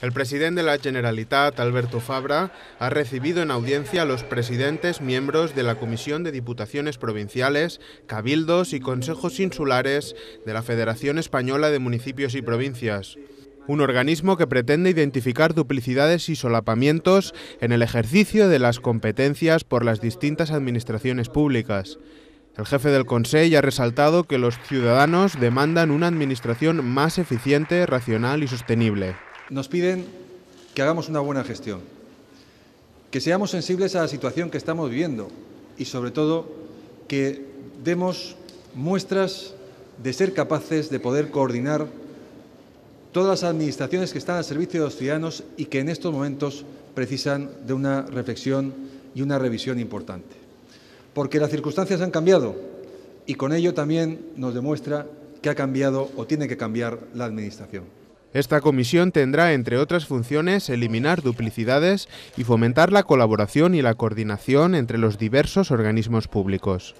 El presidente de la Generalitat, Alberto Fabra, ha recibido en audiencia a los presidentes miembros de la Comisión de Diputaciones Provinciales, Cabildos y Consejos Insulares de la Federación Española de Municipios y Provincias un organismo que pretende identificar duplicidades y solapamientos en el ejercicio de las competencias por las distintas administraciones públicas. El jefe del Consejo ha resaltado que los ciudadanos demandan una administración más eficiente, racional y sostenible. Nos piden que hagamos una buena gestión, que seamos sensibles a la situación que estamos viviendo y sobre todo que demos muestras de ser capaces de poder coordinar todas las administraciones que están al servicio de los ciudadanos y que en estos momentos precisan de una reflexión y una revisión importante. Porque las circunstancias han cambiado y con ello también nos demuestra que ha cambiado o tiene que cambiar la Administración. Esta comisión tendrá, entre otras funciones, eliminar duplicidades y fomentar la colaboración y la coordinación entre los diversos organismos públicos.